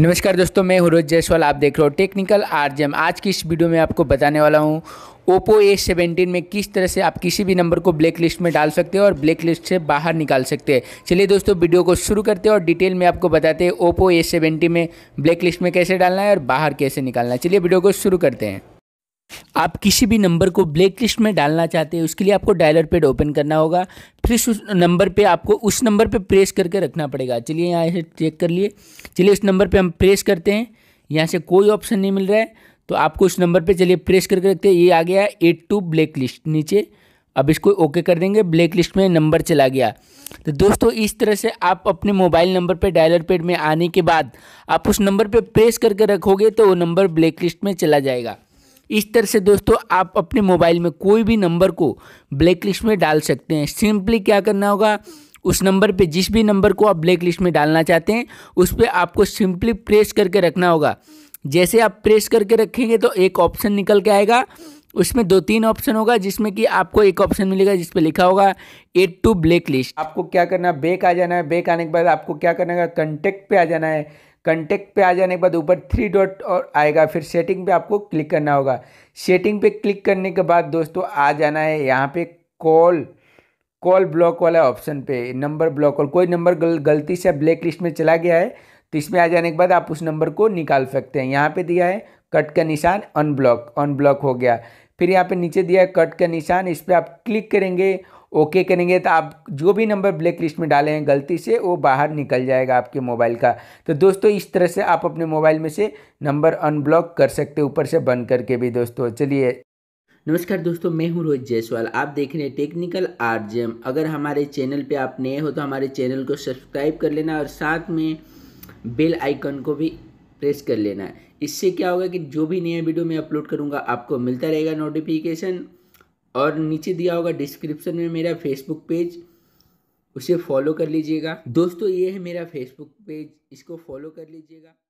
नमस्कार दोस्तों मैं हूं रोज जयसवाल आप देख रहे हो टेक्निकल आरजेम आज की इस वीडियो में आपको बताने वाला हूं ओप्पो ए सेवेंटीन में किस तरह से आप किसी भी नंबर को ब्लैक लिस्ट में डाल सकते हो और ब्लैक लिस्ट से बाहर निकाल सकते हैं चलिए दोस्तों वीडियो को शुरू करते हैं और डिटेल में आपको बताते हैं ओप्पो ए सेवेंटी में ब्लैक लिस्ट में कैसे डालना है और बाहर कैसे निकालना है चलिए वीडियो को शुरू करते हैं आप किसी भी नंबर को ब्लैक लिस्ट में डालना चाहते हैं उसके लिए आपको डायलर पेड ओपन करना होगा फिर उस नंबर पे आपको उस नंबर पे प्रेस करके रखना पड़ेगा चलिए यहाँ से चेक कर लिए चलिए इस नंबर पे हम प्रेस करते हैं यहाँ से कोई ऑप्शन नहीं मिल रहा है तो आपको उस नंबर पे चलिए प्रेस करके रखते हैं ये आ गया एट टू ब्लैक लिस्ट नीचे अब इसको ओके कर देंगे ब्लैक लिस्ट में नंबर चला गया तो दोस्तों इस तरह से आप अपने मोबाइल नंबर पर डायलर पेड में आने के बाद आप उस नंबर पर प्रेस करके रखोगे तो वो नंबर ब्लैक लिस्ट में चला जाएगा इस तरह से दोस्तों आप अपने मोबाइल में कोई भी नंबर को ब्लैक लिस्ट में डाल सकते हैं सिंपली क्या करना होगा उस नंबर पे जिस भी नंबर को आप ब्लैक लिस्ट में डालना चाहते हैं उस पर आपको सिंपली प्रेस करके रखना होगा जैसे आप प्रेस करके रखेंगे तो एक ऑप्शन निकल के आएगा उसमें दो तीन ऑप्शन होगा जिसमें कि आपको एक ऑप्शन मिलेगा जिस पर लिखा होगा एड टू ब्लैक लिस्ट आपको क्या करना है बेक आ जाना है बेक आने के बाद आपको क्या करना है कंटेक्ट पर आ जाना है कंटेक्ट पे आ जाने के बाद ऊपर थ्री डॉट और आएगा फिर सेटिंग पे आपको क्लिक करना होगा सेटिंग पे क्लिक करने के बाद दोस्तों आ जाना है यहाँ पे कॉल कॉल ब्लॉक वाला ऑप्शन पे नंबर ब्लॉक कॉल कोई नंबर गल, गलती से ब्लैक लिस्ट में चला गया है तो इसमें आ जाने के बाद आप उस नंबर को निकाल सकते हैं यहाँ पर दिया है कट का निशान अनब्लॉक अनब्लॉक हो गया फिर यहाँ पर नीचे दिया है कट का निशान इस पर आप क्लिक करेंगे ओके करेंगे तो आप जो भी नंबर ब्लैक लिस्ट में डाले हैं गलती से वो बाहर निकल जाएगा आपके मोबाइल का तो दोस्तों इस तरह से आप अपने मोबाइल में से नंबर अनब्लॉक कर सकते ऊपर से बंद करके भी दोस्तों चलिए नमस्कार दोस्तों मैं हूं रोहित जयसवाल आप देख रहे हैं टेक्निकल आर अगर हमारे चैनल पे आप नए हो तो हमारे चैनल को सब्सक्राइब कर लेना और साथ में बेल आइकन को भी प्रेस कर लेना इससे क्या होगा कि जो भी नया वीडियो मैं अपलोड करूँगा आपको मिलता रहेगा नोटिफिकेशन और नीचे दिया होगा डिस्क्रिप्शन में मेरा फेसबुक पेज उसे फॉलो कर लीजिएगा दोस्तों ये है मेरा फेसबुक पेज इसको फॉलो कर लीजिएगा